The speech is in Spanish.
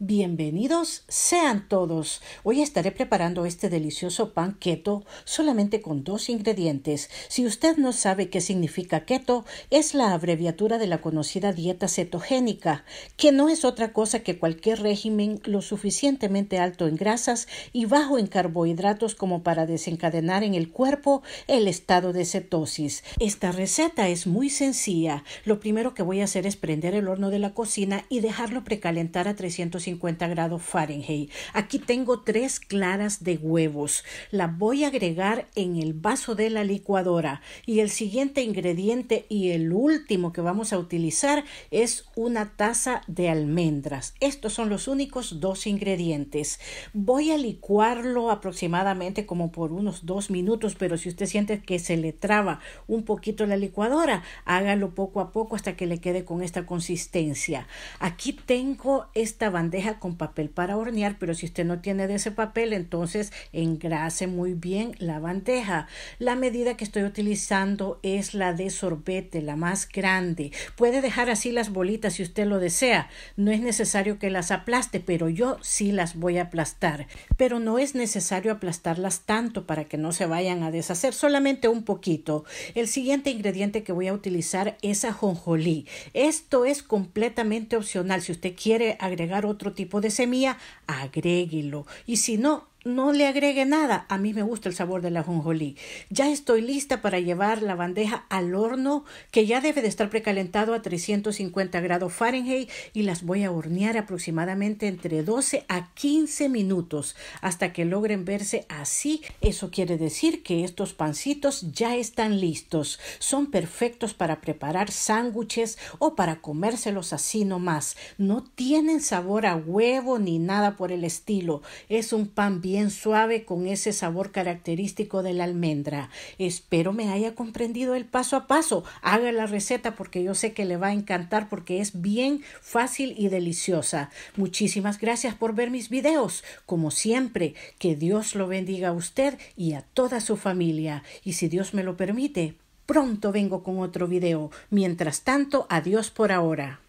Bienvenidos sean todos. Hoy estaré preparando este delicioso pan keto solamente con dos ingredientes. Si usted no sabe qué significa keto, es la abreviatura de la conocida dieta cetogénica, que no es otra cosa que cualquier régimen lo suficientemente alto en grasas y bajo en carbohidratos como para desencadenar en el cuerpo el estado de cetosis. Esta receta es muy sencilla. Lo primero que voy a hacer es prender el horno de la cocina y dejarlo precalentar a 350 grados Fahrenheit. Aquí tengo tres claras de huevos. la voy a agregar en el vaso de la licuadora. Y el siguiente ingrediente y el último que vamos a utilizar es una taza de almendras. Estos son los únicos dos ingredientes. Voy a licuarlo aproximadamente como por unos dos minutos, pero si usted siente que se le traba un poquito la licuadora, hágalo poco a poco hasta que le quede con esta consistencia. Aquí tengo esta bandera con papel para hornear, pero si usted no tiene de ese papel, entonces engrase muy bien la bandeja. La medida que estoy utilizando es la de sorbete, la más grande. Puede dejar así las bolitas si usted lo desea. No es necesario que las aplaste, pero yo sí las voy a aplastar. Pero no es necesario aplastarlas tanto para que no se vayan a deshacer, solamente un poquito. El siguiente ingrediente que voy a utilizar es ajonjolí. Esto es completamente opcional. Si usted quiere agregar otro tipo de semilla, agréguelo. Y si no, no le agregue nada. A mí me gusta el sabor de la jonjolí. Ya estoy lista para llevar la bandeja al horno que ya debe de estar precalentado a 350 grados Fahrenheit y las voy a hornear aproximadamente entre 12 a 15 minutos hasta que logren verse así. Eso quiere decir que estos pancitos ya están listos. Son perfectos para preparar sándwiches o para comérselos así nomás. No tienen sabor a huevo ni nada por el estilo. Es un pan bien suave con ese sabor característico de la almendra. Espero me haya comprendido el paso a paso. Haga la receta porque yo sé que le va a encantar porque es bien fácil y deliciosa. Muchísimas gracias por ver mis videos. Como siempre, que Dios lo bendiga a usted y a toda su familia. Y si Dios me lo permite, pronto vengo con otro video. Mientras tanto, adiós por ahora.